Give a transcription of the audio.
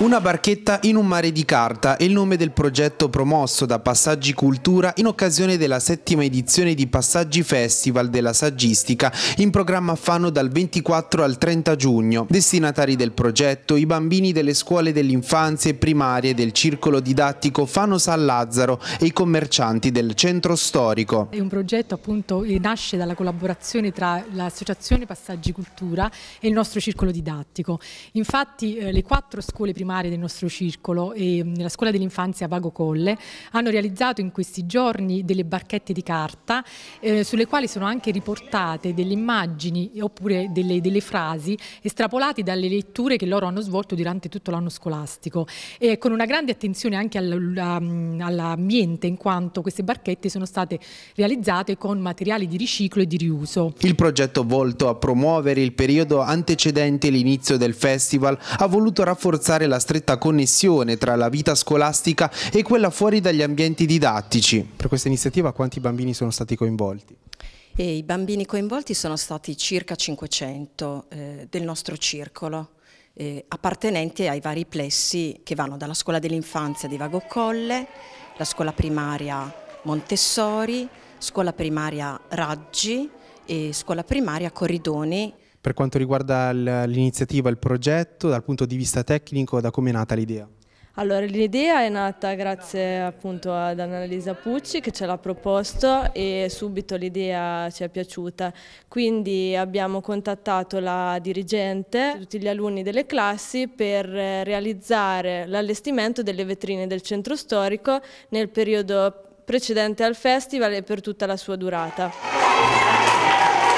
Una barchetta in un mare di carta è il nome del progetto promosso da Passaggi Cultura in occasione della settima edizione di Passaggi Festival della Saggistica in programma Fano dal 24 al 30 giugno. Destinatari del progetto i bambini delle scuole dell'infanzia e primarie del circolo didattico Fano San Lazzaro e i commercianti del centro storico. È un progetto appunto che nasce dalla collaborazione tra l'associazione Passaggi Cultura e il nostro circolo didattico. Infatti eh, le quattro scuole primarie primarie del nostro circolo e nella mm, scuola dell'infanzia Vago Colle hanno realizzato in questi giorni delle barchette di carta eh, sulle quali sono anche riportate delle immagini oppure delle, delle frasi estrapolate dalle letture che loro hanno svolto durante tutto l'anno scolastico e con una grande attenzione anche mm, all'ambiente in quanto queste barchette sono state realizzate con materiali di riciclo e di riuso. Il progetto volto a promuovere il periodo antecedente l'inizio del festival ha voluto rafforzare la stretta connessione tra la vita scolastica e quella fuori dagli ambienti didattici. Per questa iniziativa quanti bambini sono stati coinvolti? E I bambini coinvolti sono stati circa 500 eh, del nostro circolo. Eh, appartenenti ai vari plessi che vanno dalla scuola dell'infanzia di Vago Colle, la scuola primaria Montessori, scuola primaria Raggi e scuola primaria Corridoni per quanto riguarda l'iniziativa, il progetto, dal punto di vista tecnico, da come è nata l'idea? Allora, l'idea è nata grazie appunto ad Annalisa Pucci che ce l'ha proposto e subito l'idea ci è piaciuta. Quindi abbiamo contattato la dirigente, tutti gli alunni delle classi per realizzare l'allestimento delle vetrine del centro storico nel periodo precedente al festival e per tutta la sua durata.